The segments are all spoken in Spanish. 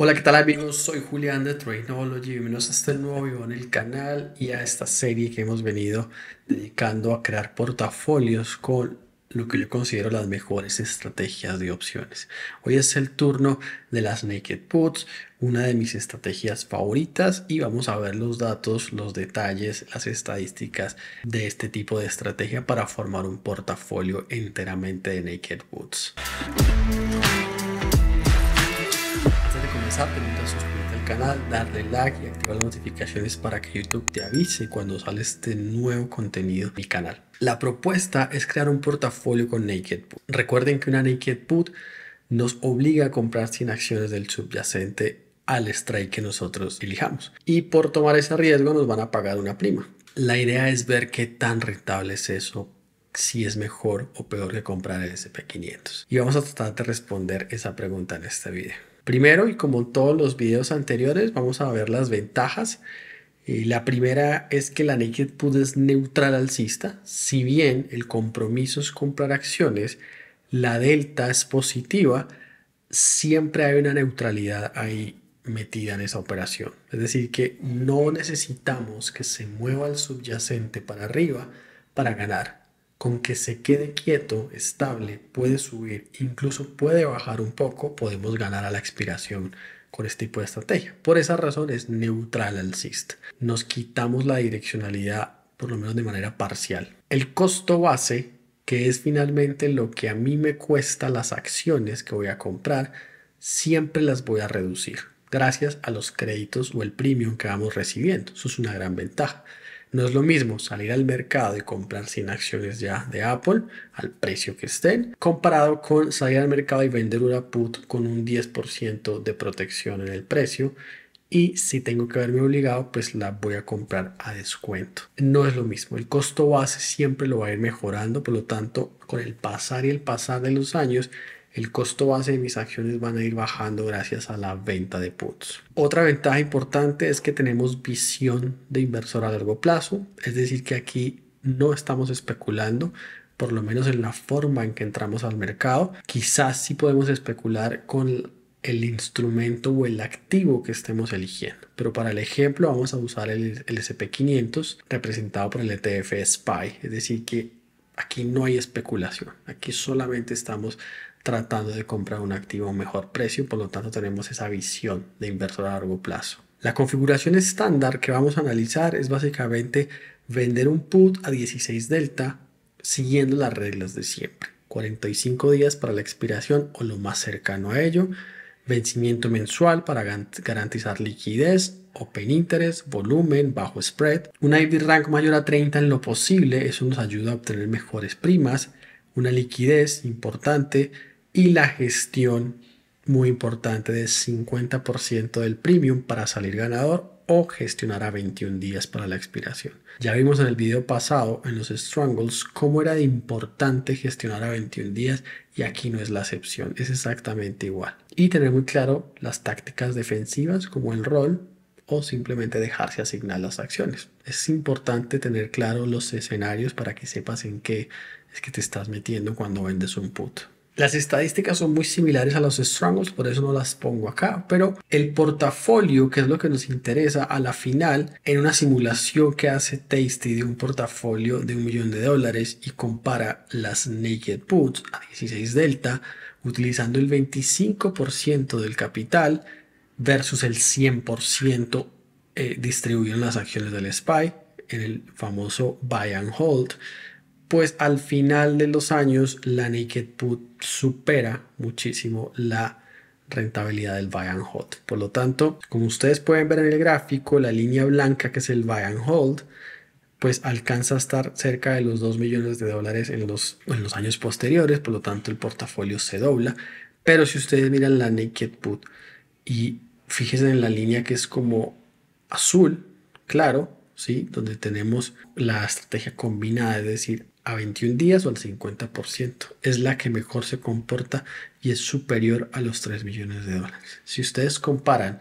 Hola, ¿qué tal amigos? Soy Julián de Trade bienvenidos a este nuevo video en el canal y a esta serie que hemos venido dedicando a crear portafolios con lo que yo considero las mejores estrategias de opciones. Hoy es el turno de las Naked Puts, una de mis estrategias favoritas y vamos a ver los datos, los detalles, las estadísticas de este tipo de estrategia para formar un portafolio enteramente de Naked Puts interesante, al canal, darle like y activar las notificaciones para que YouTube te avise cuando sale este nuevo contenido mi canal. La propuesta es crear un portafolio con Naked Put. Recuerden que una Naked Put nos obliga a comprar sin acciones del subyacente al strike que nosotros elijamos. Y por tomar ese riesgo nos van a pagar una prima. La idea es ver qué tan rentable es eso si es mejor o peor que comprar el SP500. Y vamos a tratar de responder esa pregunta en este video. Primero, y como en todos los videos anteriores, vamos a ver las ventajas. Eh, la primera es que la Naked Put es neutral alcista. Si bien el compromiso es comprar acciones, la delta es positiva, siempre hay una neutralidad ahí metida en esa operación. Es decir, que no necesitamos que se mueva el subyacente para arriba para ganar con que se quede quieto, estable, puede subir, incluso puede bajar un poco, podemos ganar a la expiración con este tipo de estrategia. Por esa razón es neutral al SIST. Nos quitamos la direccionalidad, por lo menos de manera parcial. El costo base, que es finalmente lo que a mí me cuesta las acciones que voy a comprar, siempre las voy a reducir gracias a los créditos o el premium que vamos recibiendo. Eso es una gran ventaja. No es lo mismo salir al mercado y comprar sin acciones ya de Apple al precio que estén, comparado con salir al mercado y vender una put con un 10% de protección en el precio. Y si tengo que verme obligado, pues la voy a comprar a descuento. No es lo mismo. El costo base siempre lo va a ir mejorando. Por lo tanto, con el pasar y el pasar de los años, el costo base de mis acciones van a ir bajando gracias a la venta de puts. Otra ventaja importante es que tenemos visión de inversor a largo plazo, es decir, que aquí no estamos especulando, por lo menos en la forma en que entramos al mercado. Quizás sí podemos especular con el instrumento o el activo que estemos eligiendo. Pero para el ejemplo vamos a usar el, SP500 representado por el ETF SPY, es decir que aquí no hay especulación, aquí solamente estamos tratando de comprar un activo a mejor precio, por lo tanto tenemos esa visión de inversor a largo plazo. La configuración estándar que vamos a analizar es básicamente vender un put a 16 delta siguiendo las reglas de siempre. 45 días para la expiración o lo más cercano a ello, vencimiento mensual para garantizar liquidez, open interest, volumen, bajo spread, un IV rank mayor a 30 en lo posible, eso nos ayuda a obtener mejores primas, una liquidez importante, y la gestión muy importante de 50% del premium para salir ganador o gestionar a 21 días para la expiración. Ya vimos en el video pasado en los strangles cómo era importante gestionar a 21 días y aquí no es la excepción, es exactamente igual. Y tener muy claro las tácticas defensivas como el rol o simplemente dejarse asignar las acciones. Es importante tener claro los escenarios para que sepas en qué es que te estás metiendo cuando vendes un put. Las estadísticas son muy similares a los Strangles, por eso no las pongo acá, pero el portafolio, que es lo que nos interesa a la final, en una simulación que hace Tasty de un portafolio de un millón de dólares y compara las Naked Puts a 16 Delta, utilizando el 25% del capital versus el 100% eh, distribuido en las acciones del SPY, en el famoso buy and hold, pues al final de los años la Naked Put supera muchísimo la rentabilidad del buy and hold. Por lo tanto, como ustedes pueden ver en el gráfico, la línea blanca que es el buy and hold, pues alcanza a estar cerca de los 2 millones de dólares en los, en los años posteriores, por lo tanto el portafolio se dobla. Pero si ustedes miran la Naked Put y fíjense en la línea que es como azul, claro, ¿sí? donde tenemos la estrategia combinada, es decir, a 21 días o al 50%. Es la que mejor se comporta y es superior a los 3 millones de dólares. Si ustedes comparan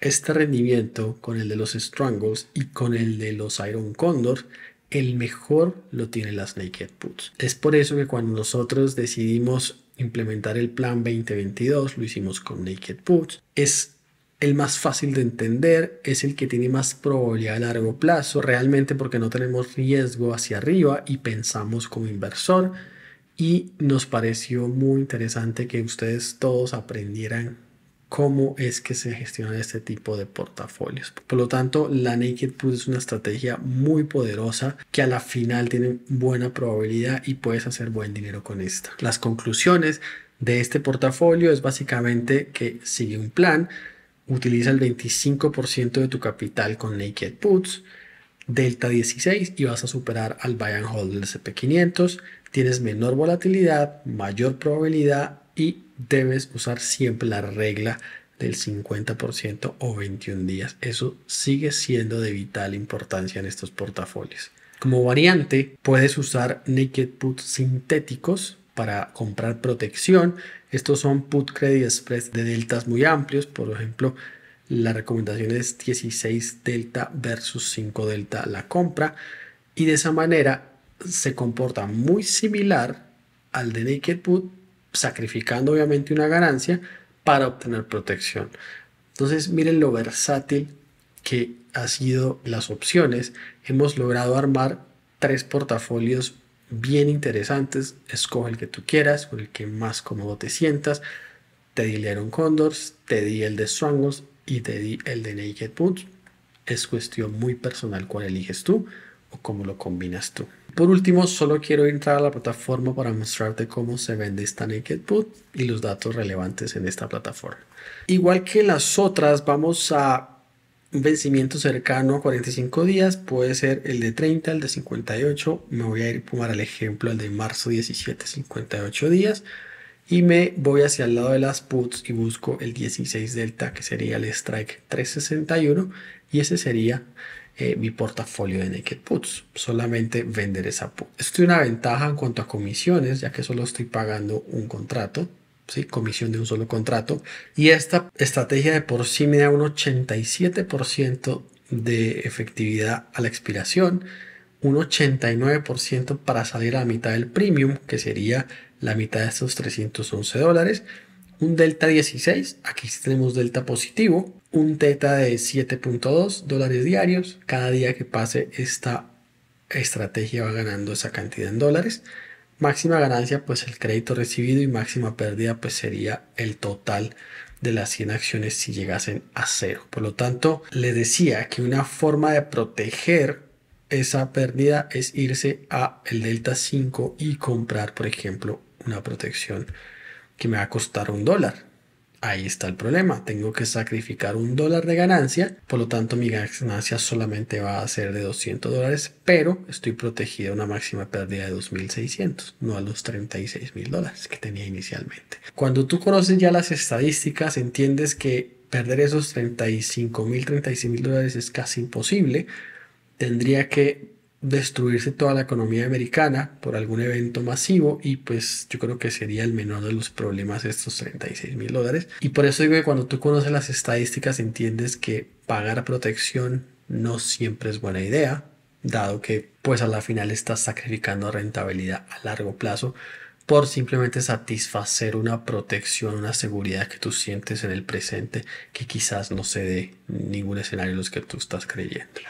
este rendimiento con el de los Strangles y con el de los Iron condors, el mejor lo tienen las Naked Puts. Es por eso que cuando nosotros decidimos implementar el plan 2022, lo hicimos con Naked Puts. Es el más fácil de entender, es el que tiene más probabilidad a largo plazo, realmente porque no tenemos riesgo hacia arriba y pensamos como inversor. Y nos pareció muy interesante que ustedes todos aprendieran cómo es que se gestionan este tipo de portafolios. Por lo tanto, la Naked put es una estrategia muy poderosa que a la final tiene buena probabilidad y puedes hacer buen dinero con esta. Las conclusiones de este portafolio es básicamente que sigue un plan utiliza el 25% de tu capital con Naked Puts, Delta 16 y vas a superar al buy and hold del SP500. Tienes menor volatilidad, mayor probabilidad y debes usar siempre la regla del 50% o 21 días. Eso sigue siendo de vital importancia en estos portafolios. Como variante, puedes usar naked puts sintéticos para comprar protección. Estos son put credit express de deltas muy amplios, por ejemplo, la recomendación es 16 delta versus 5 delta la compra y de esa manera se comporta muy similar al de naked put, sacrificando obviamente una ganancia para obtener protección. Entonces, miren lo versátil que ha sido las opciones. Hemos logrado armar tres portafolios bien interesantes. Escoge el que tú quieras, con el que más cómodo te sientas. Te di Iron Condors, te di el de Strangles y te di el de Naked Boots. Es cuestión muy personal cuál eliges tú o cómo lo combinas tú. Por último, solo quiero entrar a la plataforma para mostrarte cómo se vende esta Naked Boot y los datos relevantes en esta plataforma. Igual que las otras, vamos a un vencimiento cercano a 45 días puede ser el de 30, el de 58. Me voy a ir para el ejemplo, el de marzo 17, 58 días. Y me voy hacia el lado de las puts y busco el 16 delta, que sería el strike 361. Y ese sería eh, mi portafolio de naked puts. Solamente vender esa put. Esto tiene una ventaja en cuanto a comisiones, ya que solo estoy pagando un contrato comisión de un solo contrato. Y esta estrategia de por sí me da un 87% de efectividad a la expiración, un 89% para salir a la mitad del premium, que sería la mitad de estos 311 dólares, un delta 16, aquí tenemos delta positivo, un teta de 7.2 dólares diarios, cada día que pase esta estrategia va ganando esa cantidad en dólares Máxima ganancia, pues el crédito recibido y máxima pérdida, pues sería el total de las 100 acciones si llegasen a cero. Por lo tanto, le decía que una forma de proteger esa pérdida es irse a el delta 5 y comprar, por ejemplo, una protección que me va a costar un dólar. Ahí está el problema. Tengo que sacrificar un dólar de ganancia, por lo tanto mi ganancia solamente va a ser de 200 dólares, pero estoy protegida a una máxima pérdida de 2.600, no a los 36.000 dólares que tenía inicialmente. Cuando tú conoces ya las estadísticas, entiendes que perder esos 35.000, 36.000 dólares es casi imposible. Tendría que destruirse toda la economía americana por algún evento masivo y pues yo creo que sería el menor de los problemas estos 36 mil dólares y por eso digo que cuando tú conoces las estadísticas entiendes que pagar protección no siempre es buena idea dado que pues a la final estás sacrificando rentabilidad a largo plazo por simplemente satisfacer una protección, una seguridad que tú sientes en el presente que quizás no se dé ningún escenario en los que tú estás creyendo.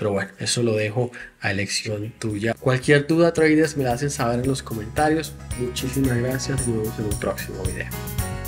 Pero bueno, eso lo dejo a elección tuya. Cualquier duda, traídas, me la hacen saber en los comentarios. Muchísimas gracias. Nos vemos en un próximo video.